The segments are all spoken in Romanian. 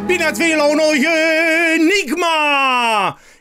en binnen twee lonen uniek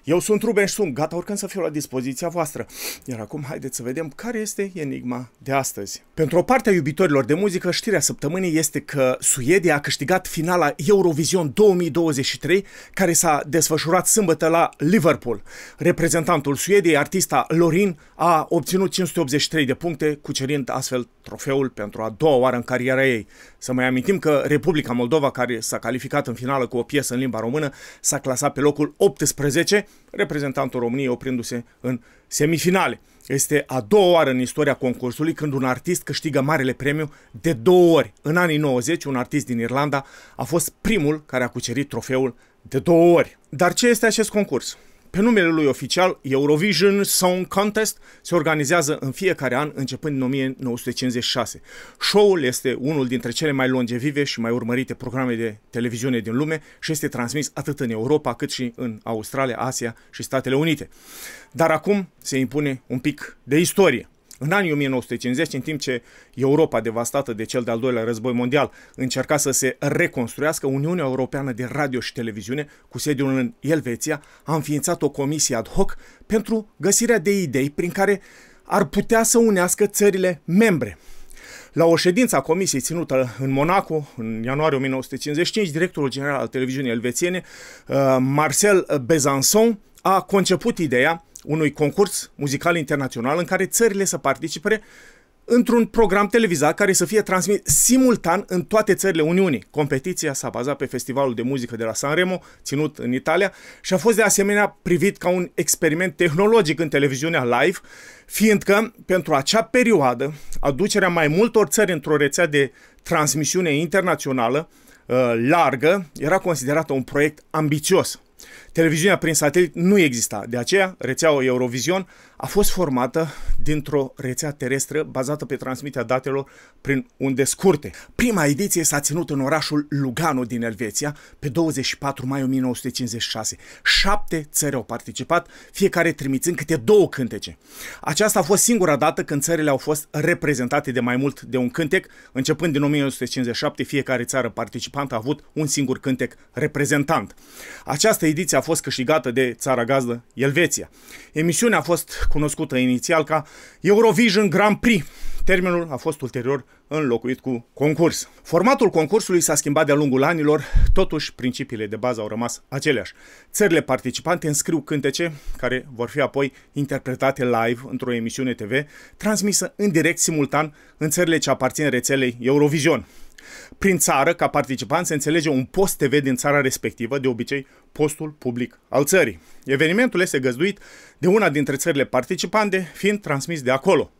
Eu sunt Ruben și sunt gata oricând să fiu la dispoziția voastră. Iar acum haideți să vedem care este enigma de astăzi. Pentru o parte a iubitorilor de muzică, știrea săptămânii este că Suedia a câștigat finala Eurovision 2023, care s-a desfășurat sâmbătă la Liverpool. Reprezentantul Suediei, artista Lorin, a obținut 583 de puncte, cucerind astfel trofeul pentru a doua oară în cariera ei. Să mai amintim că Republica Moldova, care s-a calificat în finală cu o piesă în limba română, s-a clasat pe locul 18, reprezentantul României oprindu-se în semifinale. Este a doua oară în istoria concursului când un artist câștigă marele premiu de două ori. În anii 90, un artist din Irlanda a fost primul care a cucerit trofeul de două ori. Dar ce este acest concurs? pe numele lui oficial, Eurovision Song Contest se organizează în fiecare an începând în 1956. Show-ul este unul dintre cele mai longevive și mai urmărite programe de televiziune din lume și este transmis atât în Europa cât și în Australia, Asia și Statele Unite. Dar acum se impune un pic de istorie. În anii 1950, în timp ce Europa, devastată de cel de-al doilea război mondial, încerca să se reconstruiască, Uniunea Europeană de Radio și Televiziune, cu sediul în Elveția, a înființat o comisie ad hoc pentru găsirea de idei prin care ar putea să unească țările membre. La o ședință a comisiei ținută în Monaco, în ianuarie 1955, directorul general al televiziunii elvețiene, uh, Marcel Besançon, a conceput ideea unui concurs muzical internațional în care țările să participe într-un program televizat care să fie transmis simultan în toate țările Uniunii. Competiția s-a bazat pe festivalul de muzică de la Sanremo, ținut în Italia, și a fost de asemenea privit ca un experiment tehnologic în televiziunea live, fiindcă pentru acea perioadă aducerea mai multor țări într-o rețea de transmisiune internațională uh, largă era considerată un proiect ambițios. Televiziunea prin satelit nu exista, de aceea rețeaua Eurovision a fost formată dintr-o rețea terestră bazată pe transmiterea datelor prin unde scurte. Prima ediție s-a ținut în orașul Lugano din Elveția pe 24 mai 1956. Șapte țări au participat, fiecare trimițând câte două cântece. Aceasta a fost singura dată când țările au fost reprezentate de mai mult de un cântec. Începând din 1957, fiecare țară participantă a avut un singur cântec reprezentant. Această ediție a fost câștigată de țara gazdă Elveția. Emisiunea a fost cunoscută inițial ca Eurovision Grand Prix. Termenul a fost ulterior înlocuit cu concurs. Formatul concursului s-a schimbat de-a lungul anilor, totuși principiile de bază au rămas aceleași. Țările participante înscriu cântece care vor fi apoi interpretate live într-o emisiune TV, transmisă în direct simultan în țările ce aparțin rețelei Eurovision. Prin țară, ca participant, se înțelege un post TV din țara respectivă, de obicei postul public al țării. Evenimentul este găzduit de una dintre țările participante, fiind transmis de acolo.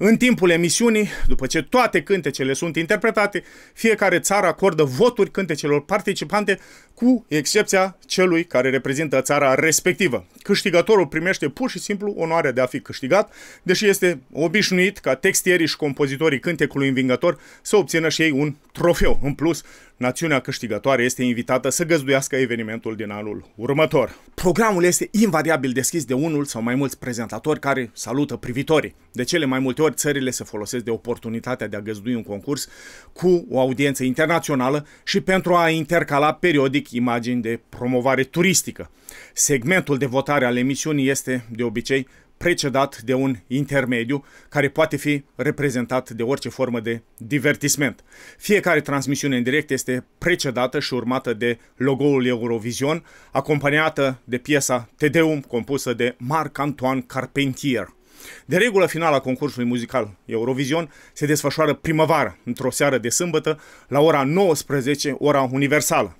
În timpul emisiunii, după ce toate cântecele sunt interpretate, fiecare țară acordă voturi cântecelor participante, cu excepția celui care reprezintă țara respectivă. Câștigătorul primește pur și simplu onoarea de a fi câștigat, deși este obișnuit ca textierii și compozitorii cântecului învingător să obțină și ei un trofeu. În plus, națiunea câștigătoare este invitată să găzduiască evenimentul din anul următor. Programul este invariabil deschis de unul sau mai mulți prezentatori care salută privitorii. De cele mai multe ori, țările se folosesc de oportunitatea de a găzdui un concurs cu o audiență internațională și pentru a intercala periodic imagini de promovare turistică. Segmentul de votare al emisiunii este, de obicei, precedat de un intermediu care poate fi reprezentat de orice formă de divertisment. Fiecare transmisiune în direct este precedată și urmată de logo-ul Eurovision, acompaniată de piesa Tedeum compusă de Marc-Antoine Carpentier. De regulă, finala concursului muzical Eurovision se desfășoară primăvară, într-o seară de sâmbătă, la ora 19, ora universală.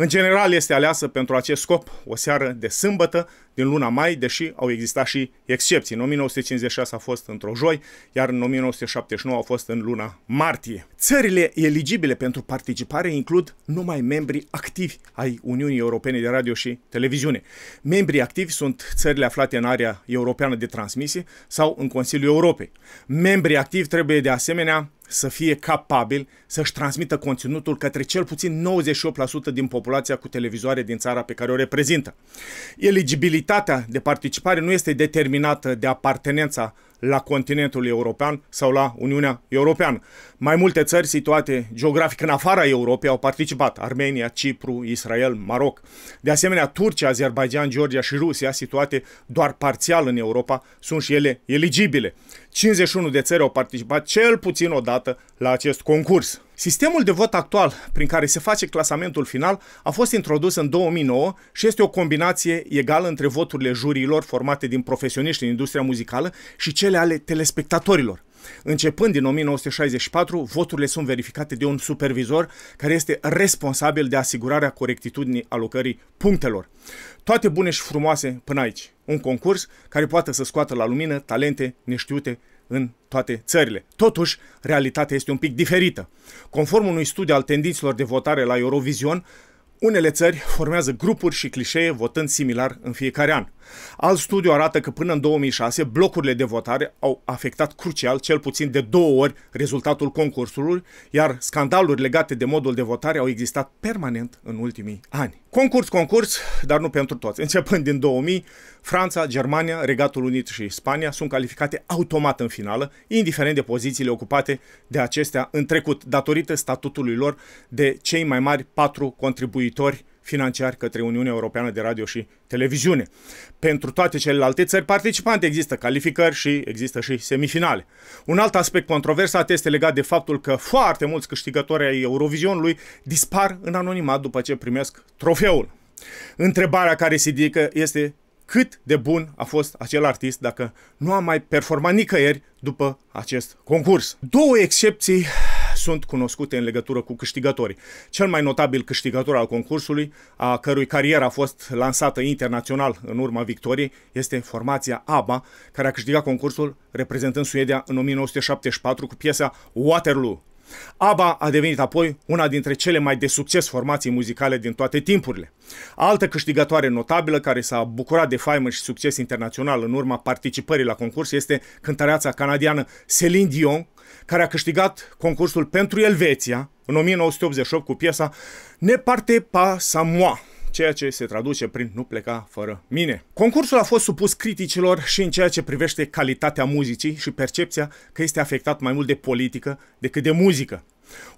În general este aleasă pentru acest scop o seară de sâmbătă din luna mai, deși au existat și excepții. În 1956 a fost într-o joi, iar în 1979 a fost în luna martie. Țările eligibile pentru participare includ numai membrii activi ai Uniunii Europene de Radio și Televiziune. Membrii activi sunt țările aflate în area europeană de transmisie sau în Consiliul Europei. Membrii activi trebuie de asemenea să fie capabil să-și transmită conținutul către cel puțin 98% din populația cu televizoare din țara pe care o reprezintă. Eligibilitatea de participare nu este determinată de apartenența la continentul european sau la Uniunea Europeană. Mai multe țări situate geografic în afara Europei au participat, Armenia, Cipru, Israel, Maroc. De asemenea, Turcia, Azerbaijan, Georgia și Rusia, situate doar parțial în Europa, sunt și ele eligibile. 51 de țări au participat cel puțin o dată la acest concurs. Sistemul de vot actual prin care se face clasamentul final a fost introdus în 2009 și este o combinație egală între voturile juriilor formate din profesioniști în industria muzicală și cele ale telespectatorilor. Începând din 1964, voturile sunt verificate de un supervisor care este responsabil de asigurarea corectitudinii alocării punctelor. Toate bune și frumoase până aici. Un concurs care poate să scoată la lumină talente neștiute în toate țările. Totuși, realitatea este un pic diferită. Conform unui studiu al tendințelor de votare la Eurovision, unele țări formează grupuri și clișee votând similar în fiecare an. Alt studiu arată că până în 2006 blocurile de votare au afectat crucial, cel puțin de două ori, rezultatul concursului, iar scandaluri legate de modul de votare au existat permanent în ultimii ani. Concurs, concurs, dar nu pentru toți. Începând din 2000, Franța, Germania, Regatul Unit și Spania sunt calificate automat în finală, indiferent de pozițiile ocupate de acestea în trecut, datorită statutului lor de cei mai mari patru contribuitori financiari către Uniunea Europeană de Radio și Televiziune. Pentru toate celelalte țări participante există calificări și există și semifinale. Un alt aspect controversat este legat de faptul că foarte mulți câștigători ai Eurovisionului dispar în anonimat după ce primesc trofeul. Întrebarea care se ridică este cât de bun a fost acel artist dacă nu a mai performat nicăieri după acest concurs. Două excepții sunt cunoscute în legătură cu câștigători. Cel mai notabil câștigător al concursului, a cărui carieră a fost lansată internațional în urma victoriei, este formația ABBA, care a câștigat concursul reprezentând Suedia în 1974 cu piesa Waterloo. ABBA a devenit apoi una dintre cele mai de succes formații muzicale din toate timpurile. Altă câștigătoare notabilă care s-a bucurat de faimă și succes internațional în urma participării la concurs este cântăreața canadiană Celine Dion, care a câștigat concursul pentru Elveția în 1988 cu piesa Ne parte pa sa moi, ceea ce se traduce prin Nu pleca fără mine. Concursul a fost supus criticilor și în ceea ce privește calitatea muzicii și percepția că este afectat mai mult de politică decât de muzică.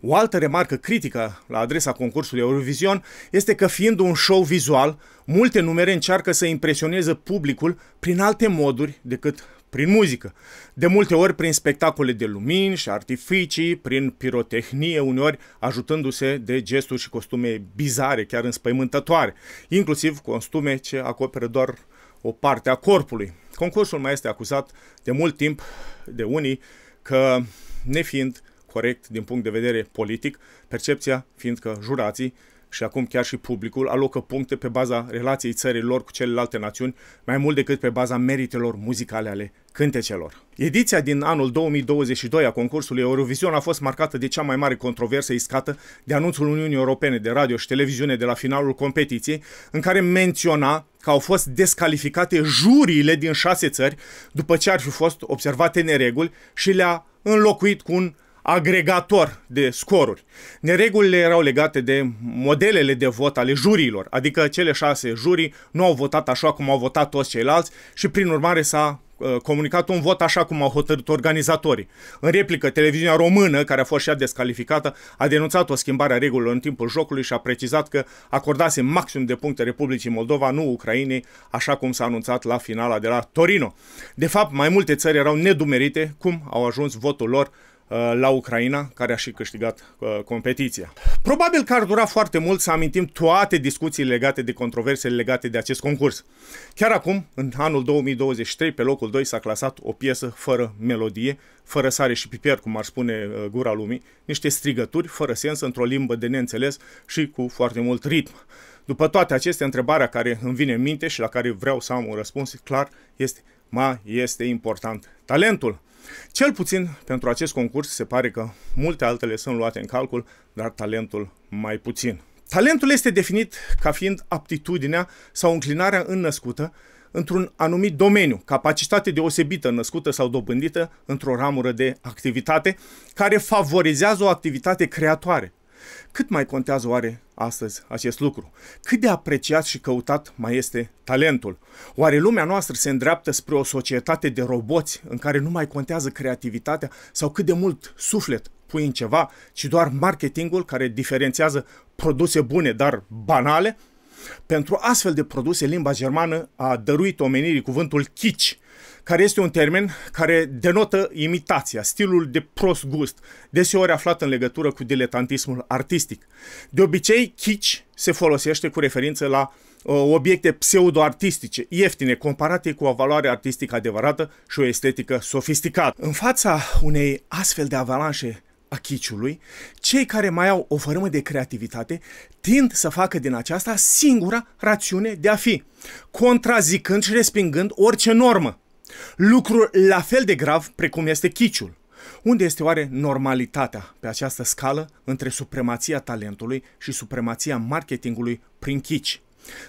O altă remarcă critică la adresa concursului Eurovision este că fiind un show vizual, multe numere încearcă să impresioneze publicul prin alte moduri decât prin muzică. De multe ori prin spectacole de lumini și artificii, prin pirotehnie, uneori ajutându-se de gesturi și costume bizare, chiar înspăimântătoare, inclusiv costume ce acoperă doar o parte a corpului. Concursul mai este acuzat de mult timp de unii că, nefiind corect din punct de vedere politic, percepția fiind că jurații și acum chiar și publicul alocă puncte pe baza relației țării lor cu celelalte națiuni, mai mult decât pe baza meritelor muzicale ale cântecelor. Ediția din anul 2022 a concursului Eurovision a fost marcată de cea mai mare controversă iscată de anunțul Uniunii Europene de radio și televiziune de la finalul competiției, în care menționa că au fost descalificate juriile din șase țări după ce ar fi fost observate nereguli și le-a înlocuit cu un agregator de scoruri. Neregulile erau legate de modelele de vot ale juriilor, adică cele șase jurii nu au votat așa cum au votat toți ceilalți și prin urmare s-a uh, comunicat un vot așa cum au hotărât organizatorii. În replică, televiziunea română, care a fost și ea descalificată, a denunțat o schimbare a regulilor în timpul jocului și a precizat că acordase maxim de puncte Republicii Moldova, nu Ucrainei, așa cum s-a anunțat la finala de la Torino. De fapt, mai multe țări erau nedumerite cum au ajuns votul lor Uh, la Ucraina, care a și câștigat uh, competiția. Probabil că ar dura foarte mult să amintim toate discuțiile legate de controversele legate de acest concurs. Chiar acum, în anul 2023, pe locul 2 s-a clasat o piesă fără melodie, fără sare și piper, cum ar spune uh, gura lumii, niște strigături fără sens într-o limbă de neînțeles și cu foarte mult ritm. După toate acestea, întrebarea care îmi vine în minte și la care vreau să am un răspuns clar este mai este important talentul. Cel puțin pentru acest concurs se pare că multe altele sunt luate în calcul, dar talentul mai puțin. Talentul este definit ca fiind aptitudinea sau înclinarea înnăscută într-un anumit domeniu, capacitate deosebită născută sau dobândită într-o ramură de activitate care favorizează o activitate creatoare, cât mai contează oare astăzi acest lucru? Cât de apreciat și căutat mai este talentul? Oare lumea noastră se îndreaptă spre o societate de roboți în care nu mai contează creativitatea sau cât de mult suflet pui în ceva, ci doar marketingul care diferențiază produse bune, dar banale? Pentru astfel de produse, limba germană a dăruit omenirii cuvântul kitsch, care este un termen care denotă imitația, stilul de prost gust, deseori aflat în legătură cu diletantismul artistic. De obicei, kitsch se folosește cu referință la uh, obiecte pseudo-artistice, ieftine, comparate cu o valoare artistică adevărată și o estetică sofisticată. În fața unei astfel de avalanșe a chiciului, cei care mai au o fărâmă de creativitate tind să facă din aceasta singura rațiune de a fi, contrazicând și respingând orice normă. Lucrul la fel de grav precum este chiciul. Unde este oare normalitatea pe această scală între supremația talentului și supremația marketingului prin chici?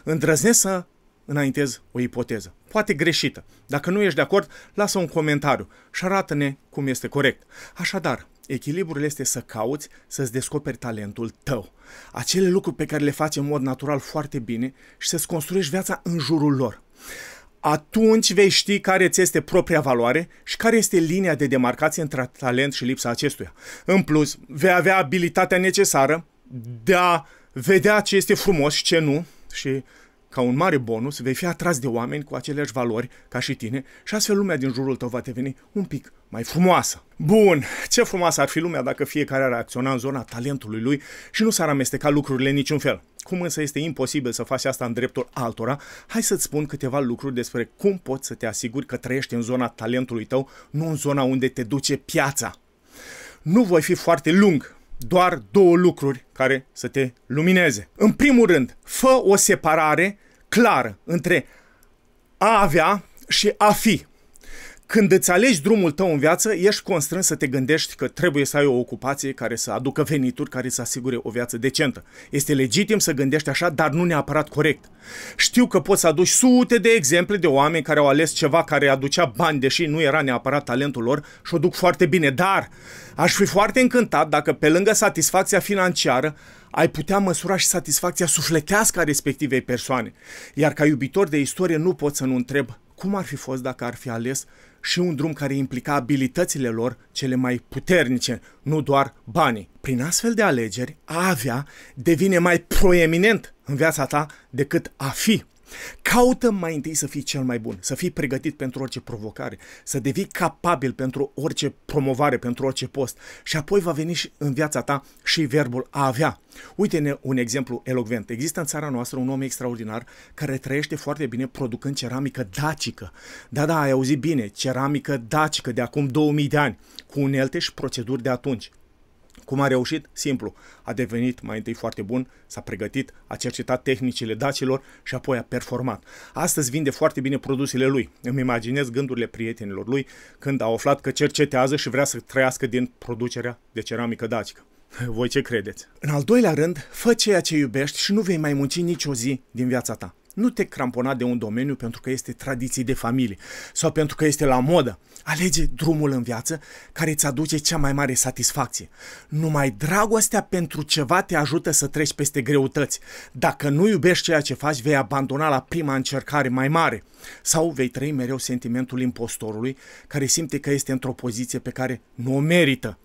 Îndrăznesc să înaintez o ipoteză, poate greșită. Dacă nu ești de acord, lasă un comentariu și arată-ne cum este corect. Așadar, Echilibrul este să cauți să-ți descoperi talentul tău. Acele lucruri pe care le faci în mod natural foarte bine și să-ți construiești viața în jurul lor. Atunci vei ști care ți este propria valoare și care este linia de demarcație între talent și lipsa acestuia. În plus, vei avea abilitatea necesară de a vedea ce este frumos și ce nu și ca un mare bonus, vei fi atras de oameni cu aceleași valori ca și tine și astfel lumea din jurul tău va deveni un pic mai frumoasă. Bun, ce frumoasă ar fi lumea dacă fiecare ar acționa în zona talentului lui și nu s-ar amesteca lucrurile niciun fel. Cum însă este imposibil să faci asta în dreptul altora, hai să-ți spun câteva lucruri despre cum poți să te asiguri că trăiești în zona talentului tău, nu în zona unde te duce piața. Nu voi fi foarte lung, doar două lucruri care să te lumineze. În primul rând, fă o separare clară între a avea și a fi. Când îți alegi drumul tău în viață, ești constrâns să te gândești că trebuie să ai o ocupație care să aducă venituri, care să asigure o viață decentă. Este legitim să gândești așa, dar nu neapărat corect. Știu că poți să aduci sute de exemple de oameni care au ales ceva care aducea bani, deși nu era neapărat talentul lor și o duc foarte bine, dar aș fi foarte încântat dacă pe lângă satisfacția financiară ai putea măsura și satisfacția sufletească a respectivei persoane. Iar ca iubitor de istorie nu pot să nu întreb cum ar fi fost dacă ar fi ales și un drum care implica abilitățile lor cele mai puternice, nu doar banii. Prin astfel de alegeri, a avea devine mai proeminent în viața ta decât a fi. Caută mai întâi să fii cel mai bun, să fii pregătit pentru orice provocare, să devii capabil pentru orice promovare, pentru orice post și apoi va veni și în viața ta și verbul a avea. Uite-ne un exemplu elocvent. Există în țara noastră un om extraordinar care trăiește foarte bine producând ceramică dacică. Da, da, ai auzit bine, ceramică dacică de acum 2000 de ani, cu unelte și proceduri de atunci. Cum a reușit? Simplu. A devenit mai întâi foarte bun, s-a pregătit, a cercetat tehnicile dacilor și apoi a performat. Astăzi vinde foarte bine produsele lui. Îmi imaginez gândurile prietenilor lui când a aflat că cercetează și vrea să trăiască din producerea de ceramică dacică. Voi ce credeți? În al doilea rând, fă ceea ce iubești și nu vei mai munci nicio zi din viața ta. Nu te crampona de un domeniu pentru că este tradiții de familie sau pentru că este la modă. Alege drumul în viață care îți aduce cea mai mare satisfacție. Numai dragostea pentru ceva te ajută să treci peste greutăți. Dacă nu iubești ceea ce faci, vei abandona la prima încercare mai mare sau vei trăi mereu sentimentul impostorului care simte că este într-o poziție pe care nu o merită.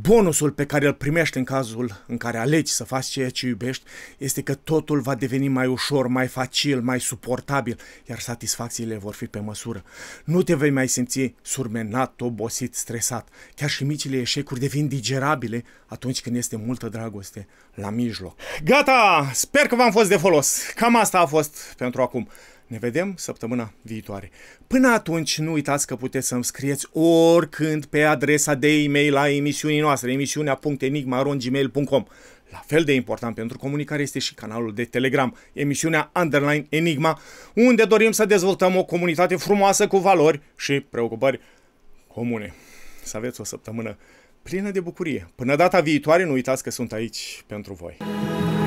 Bonusul pe care îl primești în cazul în care alegi să faci ceea ce iubești este că totul va deveni mai ușor, mai facil, mai suportabil, iar satisfacțiile vor fi pe măsură. Nu te vei mai simți surmenat, obosit, stresat. Chiar și micile eșecuri devin digerabile atunci când este multă dragoste la mijloc. Gata! Sper că v-am fost de folos. Cam asta a fost pentru acum. Ne vedem săptămâna viitoare. Până atunci, nu uitați că puteți să-mi scrieți oricând pe adresa de e-mail la emisiunii noastre, emisiunea.enigma.gmail.com. La fel de important pentru comunicare este și canalul de Telegram, emisiunea Underline Enigma, unde dorim să dezvoltăm o comunitate frumoasă cu valori și preocupări comune. Să aveți o săptămână plină de bucurie. Până data viitoare, nu uitați că sunt aici pentru voi.